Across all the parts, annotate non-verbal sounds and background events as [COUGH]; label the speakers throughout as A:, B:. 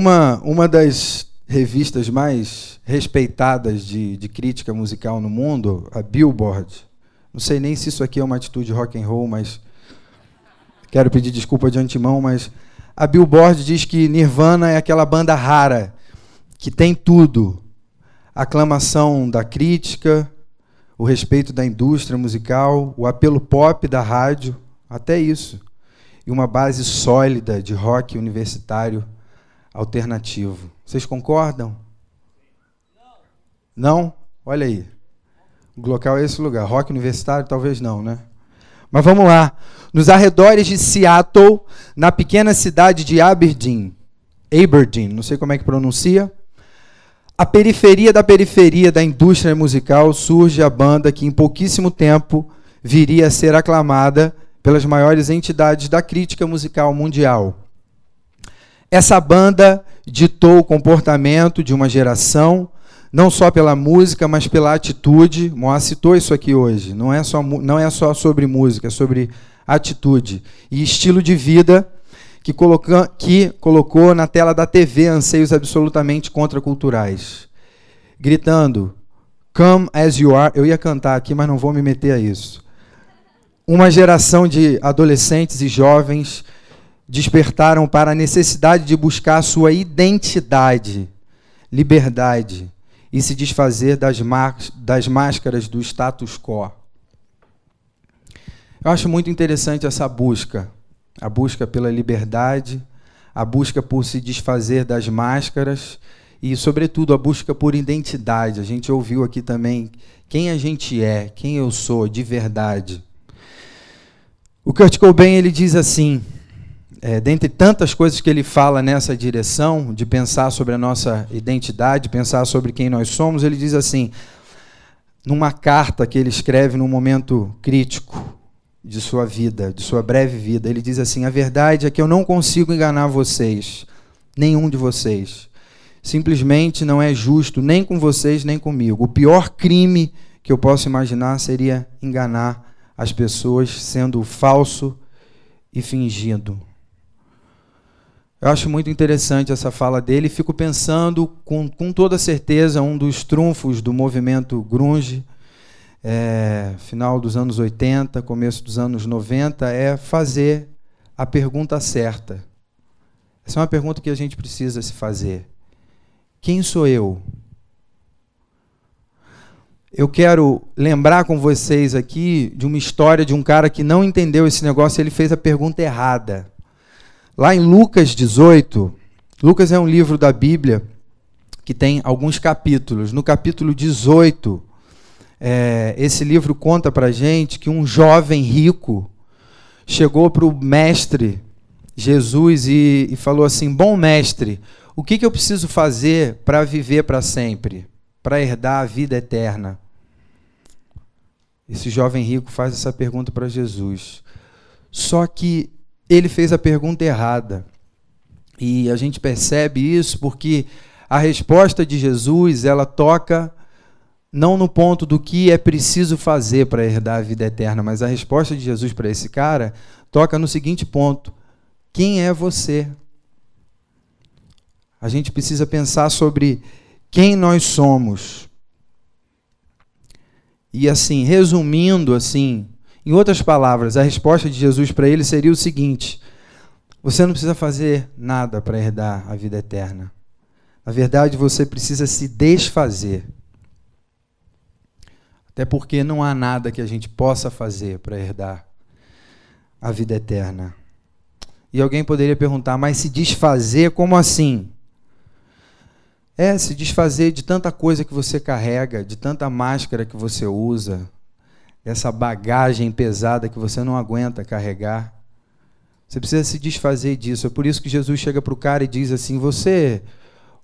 A: Uma, uma das revistas mais respeitadas de, de crítica musical no mundo, a Billboard, não sei nem se isso aqui é uma atitude rock and roll, mas quero pedir desculpa de antemão, mas a Billboard diz que Nirvana é aquela banda rara que tem tudo: aclamação da crítica, o respeito da indústria musical, o apelo pop da rádio, até isso, e uma base sólida de rock universitário alternativo. Vocês concordam? Não? Olha aí. O local é esse lugar. Rock universitário, talvez não, né? Mas vamos lá. Nos arredores de Seattle, na pequena cidade de Aberdeen, Aberdeen, não sei como é que pronuncia, a periferia da periferia da indústria musical surge a banda que em pouquíssimo tempo viria a ser aclamada pelas maiores entidades da crítica musical mundial. Essa banda ditou o comportamento de uma geração, não só pela música, mas pela atitude. Moá citou isso aqui hoje. Não é só, não é só sobre música, é sobre atitude e estilo de vida que, coloca, que colocou na tela da TV anseios absolutamente contraculturais, gritando: Come as you are. Eu ia cantar aqui, mas não vou me meter a isso. Uma geração de adolescentes e jovens despertaram para a necessidade de buscar sua identidade, liberdade e se desfazer das, das máscaras do status quo. Eu acho muito interessante essa busca, a busca pela liberdade, a busca por se desfazer das máscaras e, sobretudo, a busca por identidade. A gente ouviu aqui também quem a gente é, quem eu sou de verdade. O Kurt Cobain ele diz assim: é, dentre tantas coisas que ele fala nessa direção, de pensar sobre a nossa identidade, pensar sobre quem nós somos, ele diz assim, numa carta que ele escreve num momento crítico de sua vida, de sua breve vida, ele diz assim: A verdade é que eu não consigo enganar vocês, nenhum de vocês. Simplesmente não é justo, nem com vocês, nem comigo. O pior crime que eu posso imaginar seria enganar as pessoas sendo falso e fingindo. Eu acho muito interessante essa fala dele e fico pensando com, com toda certeza um dos trunfos do movimento grunge, é, final dos anos 80, começo dos anos 90, é fazer a pergunta certa. Essa é uma pergunta que a gente precisa se fazer. Quem sou eu? Eu quero lembrar com vocês aqui de uma história de um cara que não entendeu esse negócio, e ele fez a pergunta errada. Lá em Lucas 18, Lucas é um livro da Bíblia que tem alguns capítulos. No capítulo 18, é, esse livro conta para gente que um jovem rico chegou para o mestre Jesus e, e, falou assim: Bom mestre, o que, que eu preciso fazer para viver para sempre, para herdar a vida eterna? Esse jovem rico faz essa pergunta para Jesus. Só que ele fez a pergunta errada. E a gente percebe isso porque a resposta de Jesus, ela toca não no ponto do que é preciso fazer para herdar a vida eterna, mas a resposta de Jesus para esse cara toca no seguinte ponto: quem é você? A gente precisa pensar sobre quem nós somos. E assim, resumindo assim, em outras palavras, a resposta de Jesus para ele seria o seguinte: você não precisa fazer nada para herdar a vida eterna. Na verdade, você precisa se desfazer. Até porque não há nada que a gente possa fazer para herdar a vida eterna. E alguém poderia perguntar, mas se desfazer como assim? É, se desfazer de tanta coisa que você carrega, de tanta máscara que você usa, dessa bagagem pesada que você não aguenta carregar. Você precisa se desfazer disso. É por isso que Jesus chega para o cara e diz assim: Você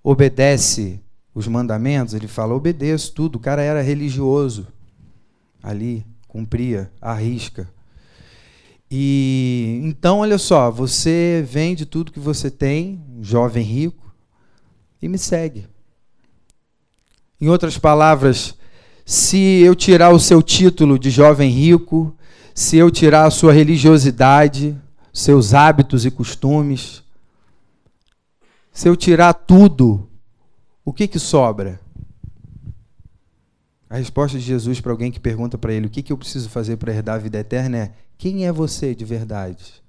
A: obedece os mandamentos? Ele fala: Obedeço tudo. O cara era religioso ali, cumpria, arrisca. E então, olha só, você vende tudo que você tem, um jovem rico, e me segue. Em outras palavras, se eu tirar o seu título de jovem rico, se eu tirar a sua religiosidade, seus hábitos e costumes, se eu tirar tudo, o que que sobra? A resposta de Jesus para alguém que pergunta para ele o que, que eu preciso fazer para herdar a vida eterna é: quem é você de verdade?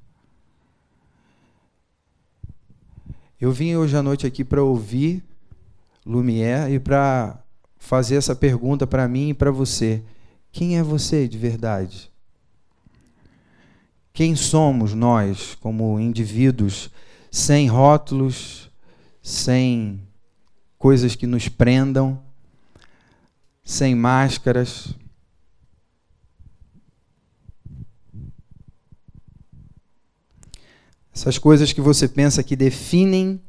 A: Eu vim hoje à noite aqui para ouvir Lumière e para fazer essa pergunta para mim e para você: quem é você de verdade? Quem somos nós como indivíduos sem rótulos, sem coisas que nos prendam, sem máscaras? Essas coisas que você pensa que definem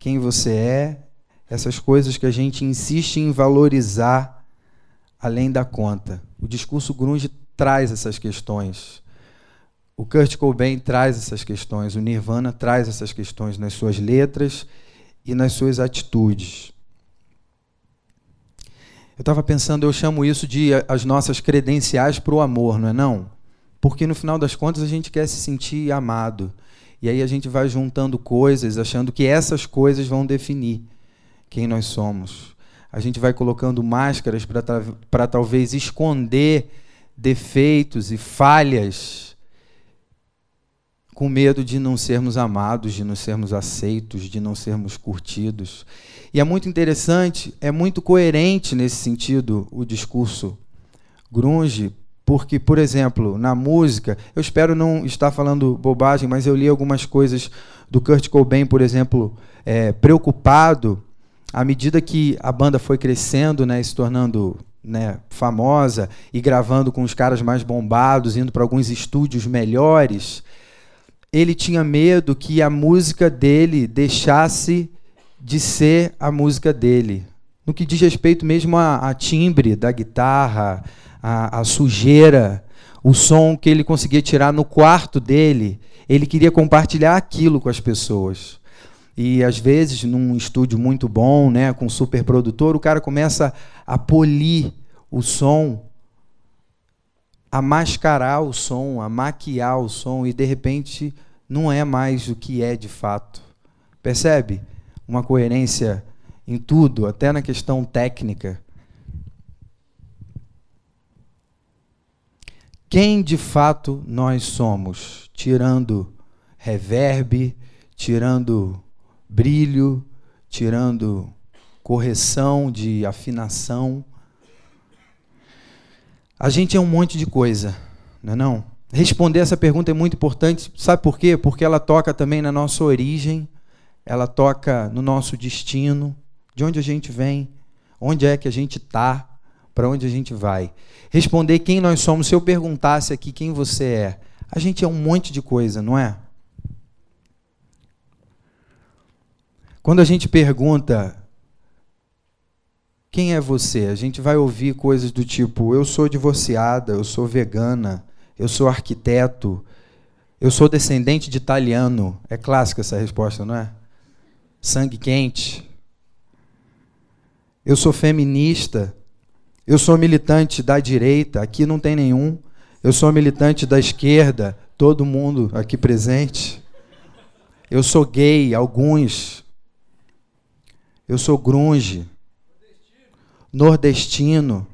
A: quem você é, essas coisas que a gente insiste em valorizar além da conta. O discurso grunge traz essas questões. O Kurt Cobain traz essas questões, o Nirvana traz essas questões nas suas letras e nas suas atitudes. Eu estava pensando, eu chamo isso de as nossas credenciais para o amor, não é não? Porque no final das contas a gente quer se sentir amado. E aí a gente vai juntando coisas, achando que essas coisas vão definir quem nós somos. A gente vai colocando máscaras para talvez esconder defeitos e falhas, com medo de não sermos amados, de não sermos aceitos, de não sermos curtidos. E é muito interessante, é muito coerente nesse sentido o discurso grunge, porque, por exemplo, na música, eu espero não estar falando bobagem, mas eu li algumas coisas do Kurt Cobain, por exemplo, é, preocupado à medida que a banda foi crescendo, né, se tornando né, famosa e gravando com os caras mais bombados, indo para alguns estúdios melhores, ele tinha medo que a música dele deixasse de ser a música dele. No que diz respeito mesmo a, a timbre da guitarra, a, a sujeira, o som que ele conseguia tirar no quarto dele, ele queria compartilhar aquilo com as pessoas. E às vezes, num estúdio muito bom, né, com um super produtor, o cara começa a polir o som, a mascarar o som, a maquiar o som, e de repente não é mais o que é de fato. Percebe? Uma coerência em tudo, até na questão técnica. Quem de fato nós somos, tirando reverb, tirando brilho, tirando correção de afinação. A gente é um monte de coisa, não é não? Responder essa pergunta é muito importante, sabe por quê? Porque ela toca também na nossa origem, ela toca no nosso destino, de onde a gente vem, onde é que a gente está, para onde a gente vai. Responder quem nós somos, se eu perguntasse aqui quem você é, a gente é um monte de coisa, não é? Quando a gente pergunta quem é você, a gente vai ouvir coisas do tipo: eu sou divorciada, eu sou vegana, eu sou arquiteto, eu sou descendente de italiano. É clássica essa resposta, não é? Sangue quente. Eu sou feminista. Eu sou militante da direita. Aqui não tem nenhum. Eu sou militante da esquerda. Todo mundo aqui presente. Eu sou gay, alguns. Eu sou grunge, nordestino,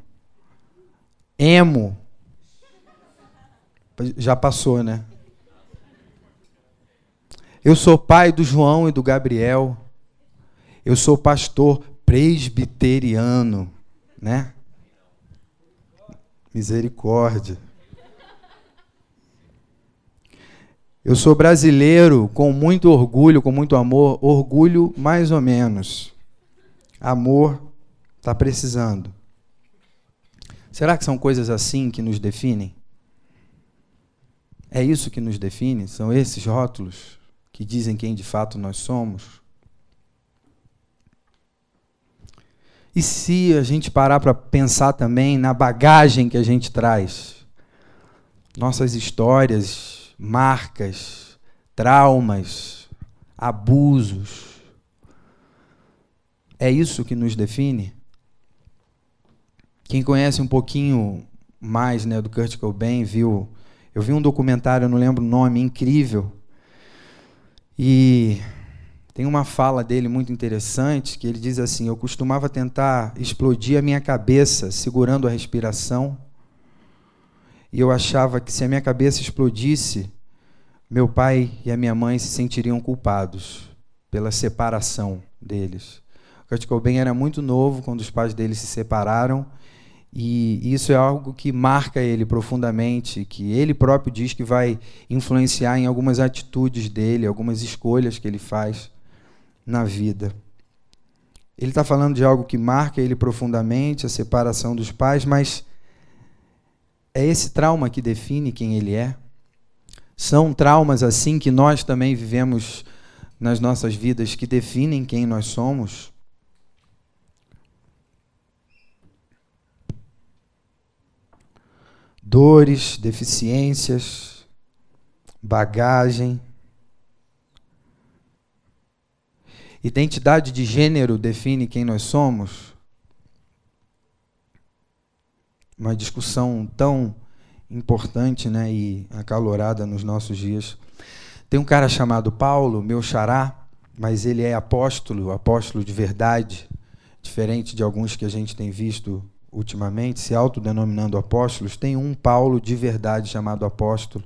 A: emo. Já passou, né? Eu sou pai do João e do Gabriel. Eu sou pastor presbiteriano, né? Misericórdia. Eu sou brasileiro com muito orgulho, com muito amor, orgulho mais ou menos amor está precisando. Será que são coisas assim que nos definem? É isso que nos define? São esses rótulos que dizem quem de fato nós somos? E se a gente parar para pensar também na bagagem que a gente traz? Nossas histórias, marcas, traumas, abusos, é isso que nos define? Quem conhece um pouquinho mais né, do Kurt Cobain viu. Eu vi um documentário, não lembro o nome, incrível. E tem uma fala dele muito interessante que ele diz assim: Eu costumava tentar explodir a minha cabeça segurando a respiração. E eu achava que se a minha cabeça explodisse, meu pai e a minha mãe se sentiriam culpados pela separação deles. Kurt Cobain era muito novo quando os pais dele se separaram. E isso é algo que marca ele profundamente, que ele próprio diz que vai influenciar em algumas atitudes dele, algumas escolhas que ele faz na vida. Ele está falando de algo que marca ele profundamente, a separação dos pais, mas é esse trauma que define quem ele é. São traumas assim que nós também vivemos nas nossas vidas que definem quem nós somos. dores, deficiências, bagagem. Identidade de gênero define quem nós somos. Uma discussão tão importante né, e acalorada nos nossos dias. Tem um cara chamado Paulo, meu xará, mas ele é apóstolo, apóstolo de verdade, diferente de alguns que a gente tem visto ultimamente, se autodenominando apóstolos, tem um Paulo de verdade chamado apóstolo,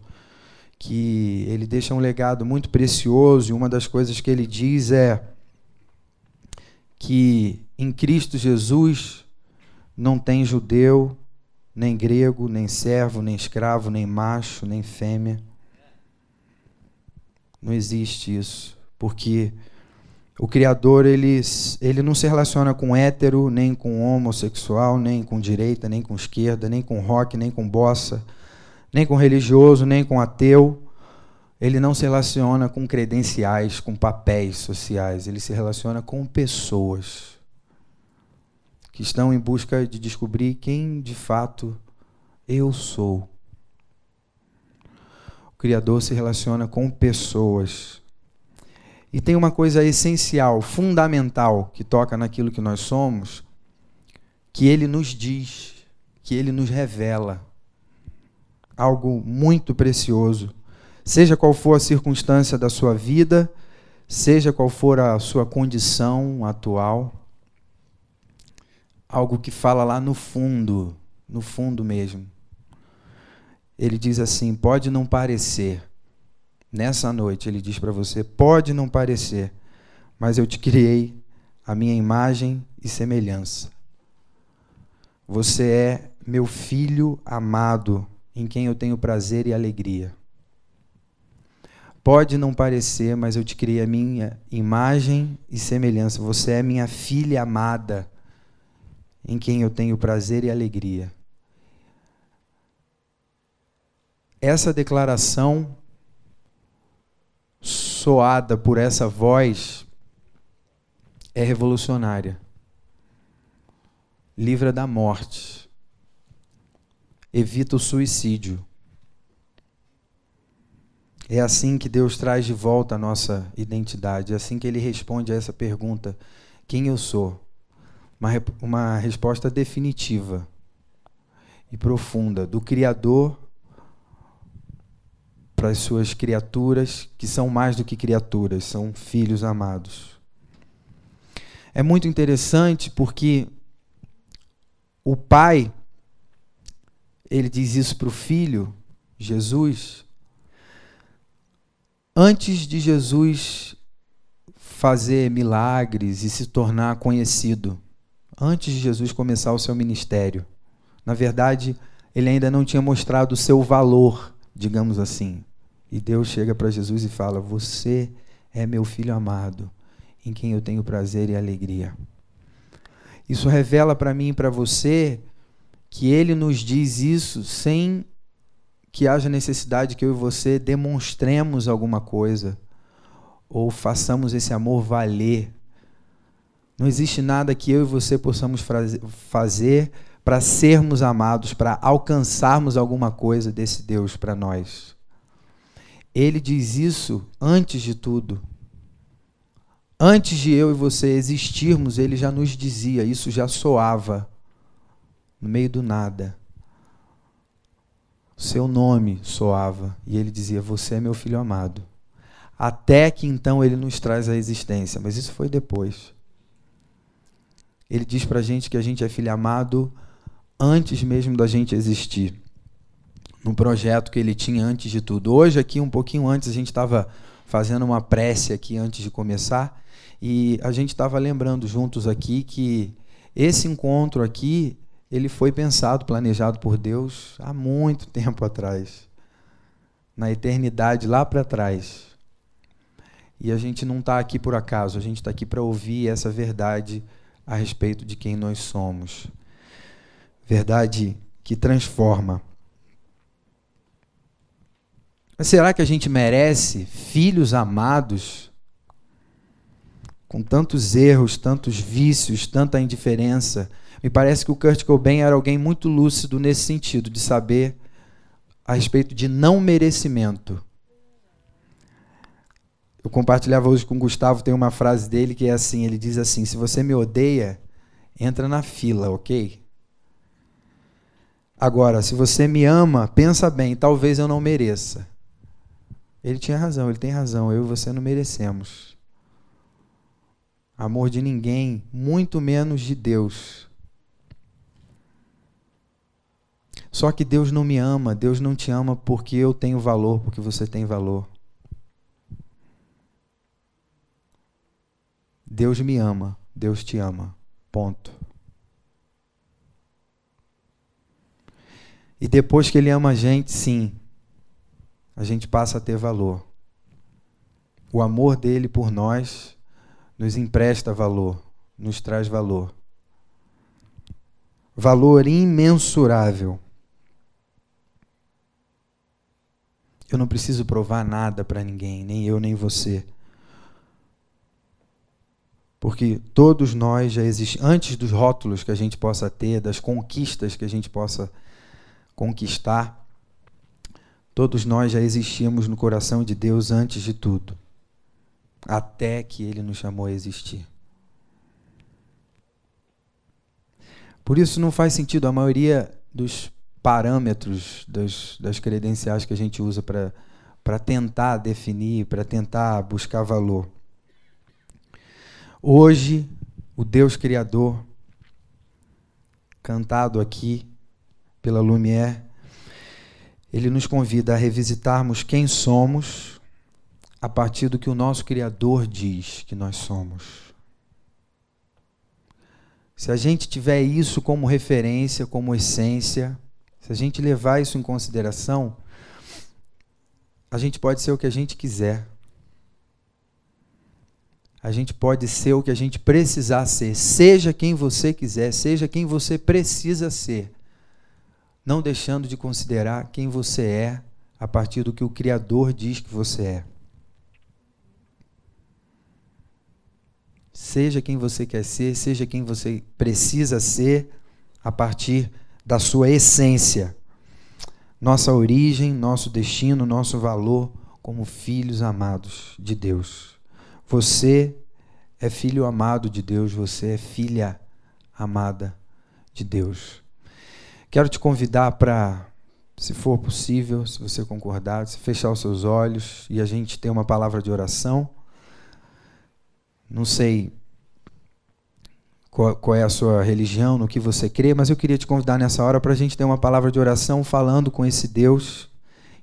A: que ele deixa um legado muito precioso e uma das coisas que ele diz é que em Cristo Jesus não tem judeu, nem grego, nem servo, nem escravo, nem macho, nem fêmea. Não existe isso, porque o Criador ele, ele não se relaciona com hétero, nem com homossexual, nem com direita, nem com esquerda, nem com rock, nem com bossa, nem com religioso, nem com ateu. Ele não se relaciona com credenciais, com papéis sociais. Ele se relaciona com pessoas que estão em busca de descobrir quem de fato eu sou. O Criador se relaciona com pessoas e tem uma coisa essencial, fundamental, que toca naquilo que nós somos, que ele nos diz, que ele nos revela. Algo muito precioso. Seja qual for a circunstância da sua vida, seja qual for a sua condição atual, algo que fala lá no fundo, no fundo mesmo. Ele diz assim: pode não parecer, Nessa noite ele diz para você: pode não parecer, mas eu te criei a minha imagem e semelhança. Você é meu filho amado, em quem eu tenho prazer e alegria. Pode não parecer, mas eu te criei a minha imagem e semelhança. Você é minha filha amada, em quem eu tenho prazer e alegria. Essa declaração soada por essa voz é revolucionária. Livra da morte. Evita o suicídio. É assim que Deus traz de volta a nossa identidade. É assim que ele responde a essa pergunta: quem eu sou? Uma, uma resposta definitiva e profunda do Criador para as suas criaturas, que são mais do que criaturas, são filhos amados. É muito interessante porque o pai, ele diz isso para o filho, Jesus. Antes de Jesus fazer milagres e se tornar conhecido, antes de Jesus começar o seu ministério, na verdade, ele ainda não tinha mostrado o seu valor, digamos assim. E Deus chega para Jesus e fala: Você é meu filho amado, em quem eu tenho prazer e alegria. Isso revela para mim e para você que ele nos diz isso sem que haja necessidade que eu e você demonstremos alguma coisa ou façamos esse amor valer. Não existe nada que eu e você possamos fazer para sermos amados, para alcançarmos alguma coisa desse Deus para nós. Ele diz isso antes de tudo. Antes de eu e você existirmos, ele já nos dizia, isso já soava no meio do nada. Seu nome soava e ele dizia: Você é meu filho amado. Até que então ele nos traz a existência, mas isso foi depois. Ele diz para a gente que a gente é filho amado antes mesmo da gente existir um projeto que ele tinha antes de tudo. Hoje, aqui, um pouquinho antes, a gente estava fazendo uma prece aqui antes de começar e a gente estava lembrando juntos aqui que esse encontro aqui ele foi pensado, planejado por Deus há muito [LAUGHS] tempo atrás, na eternidade lá para trás. E a gente não está aqui por acaso, a gente está aqui para ouvir essa verdade a respeito de quem nós somos. Verdade que transforma. Mas será que a gente merece filhos amados com tantos erros, tantos vícios, tanta indiferença? Me parece que o Kurt Cobain era alguém muito lúcido nesse sentido, de saber a respeito de não merecimento. Eu compartilhava hoje com o Gustavo, tem uma frase dele que é assim, ele diz assim: "Se você me odeia, entra na fila, OK?" Agora, se você me ama, pensa bem, talvez eu não mereça. Ele tinha razão, ele tem razão. Eu e você não merecemos. Amor de ninguém, muito menos de Deus. Só que Deus não me ama, Deus não te ama porque eu tenho valor, porque você tem valor. Deus me ama, Deus te ama. Ponto. E depois que Ele ama a gente, sim, a gente passa a ter valor. O amor dele por nós nos empresta valor, nos traz valor. Valor imensurável. Eu não preciso provar nada para ninguém, nem eu, nem você. Porque todos nós já existimos, antes dos rótulos que a gente possa ter, das conquistas que a gente possa conquistar, Todos nós já existíamos no coração de Deus antes de tudo, até que Ele nos chamou a existir. Por isso não faz sentido a maioria dos parâmetros, das, das credenciais que a gente usa para tentar definir, para tentar buscar valor. Hoje, o Deus Criador, cantado aqui pela Lumière, ele nos convida a revisitarmos quem somos a partir do que o nosso Criador diz que nós somos. Se a gente tiver isso como referência, como essência, se a gente levar isso em consideração, a gente pode ser o que a gente quiser. A gente pode ser o que a gente precisar ser. Seja quem você quiser, seja quem você precisa ser não deixando de considerar quem você é a partir do que o Criador diz que você é. Seja quem você quer ser, seja quem você precisa ser a partir da sua essência, nossa origem, nosso destino, nosso valor como filhos amados de Deus. Você é filho amado de Deus, você é filha amada de Deus. Quero te convidar para, se for possível, se você concordar, se fechar os seus olhos e a gente ter uma palavra de oração. Não sei qual, qual é a sua religião, no que você crê, mas eu queria te convidar nessa hora para a gente ter uma palavra de oração falando com esse Deus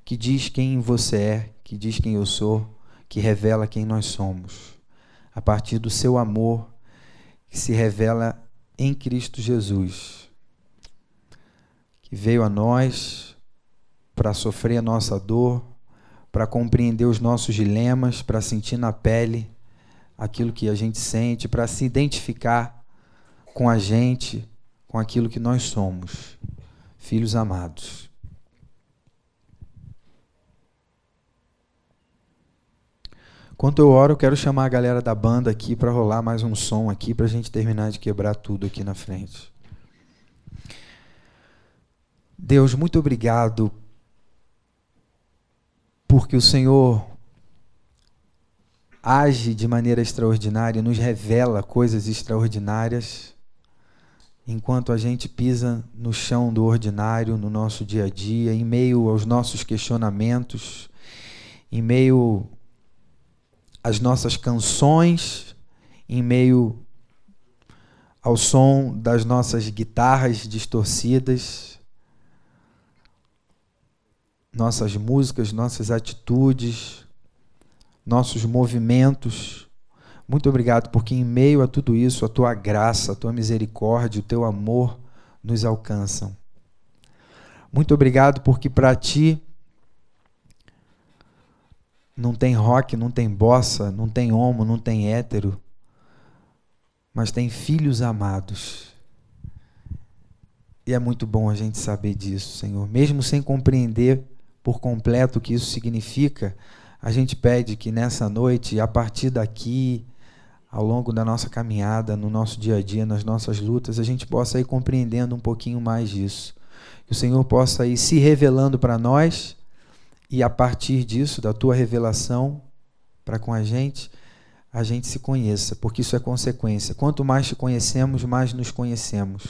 A: que diz quem você é, que diz quem eu sou, que revela quem nós somos, a partir do seu amor que se revela em Cristo Jesus que veio a nós para sofrer a nossa dor, para compreender os nossos dilemas, para sentir na pele aquilo que a gente sente, para se identificar com a gente, com aquilo que nós somos, filhos amados. Enquanto eu oro, eu quero chamar a galera da banda aqui para rolar mais um som aqui para a gente terminar de quebrar tudo aqui na frente. Deus, muito obrigado, porque o Senhor age de maneira extraordinária, nos revela coisas extraordinárias, enquanto a gente pisa no chão do ordinário, no nosso dia a dia, em meio aos nossos questionamentos, em meio às nossas canções, em meio ao som das nossas guitarras distorcidas, nossas músicas, nossas atitudes, nossos movimentos. Muito obrigado, porque em meio a tudo isso, a tua graça, a tua misericórdia, o teu amor nos alcançam. Muito obrigado, porque para ti não tem rock, não tem bossa, não tem homo, não tem hétero, mas tem filhos amados. E é muito bom a gente saber disso, Senhor, mesmo sem compreender por completo o que isso significa, a gente pede que nessa noite, a partir daqui, ao longo da nossa caminhada, no nosso dia a dia, nas nossas lutas, a gente possa ir compreendendo um pouquinho mais disso. Que o Senhor possa ir se revelando para nós e a partir disso, da tua revelação para com a gente, a gente se conheça, porque isso é consequência. Quanto mais te conhecemos, mais nos conhecemos.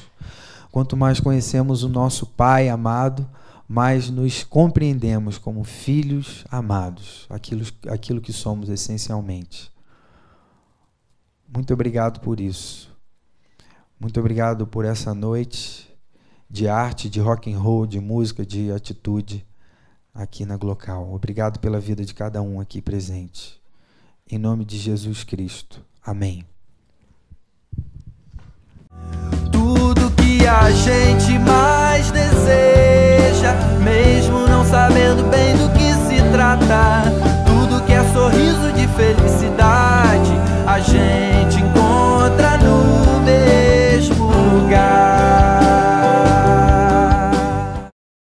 A: Quanto mais conhecemos o nosso Pai amado, mas nos compreendemos como filhos amados, aquilo, aquilo que somos essencialmente. Muito obrigado por isso. Muito obrigado por essa noite de arte, de rock and roll, de música, de atitude aqui na Glocal. Obrigado pela vida de cada um aqui presente. Em nome de Jesus Cristo. Amém. Tudo que a gente mais deseja mesmo não sabendo bem do que se trata. Tudo que é sorriso de felicidade, a gente encontra.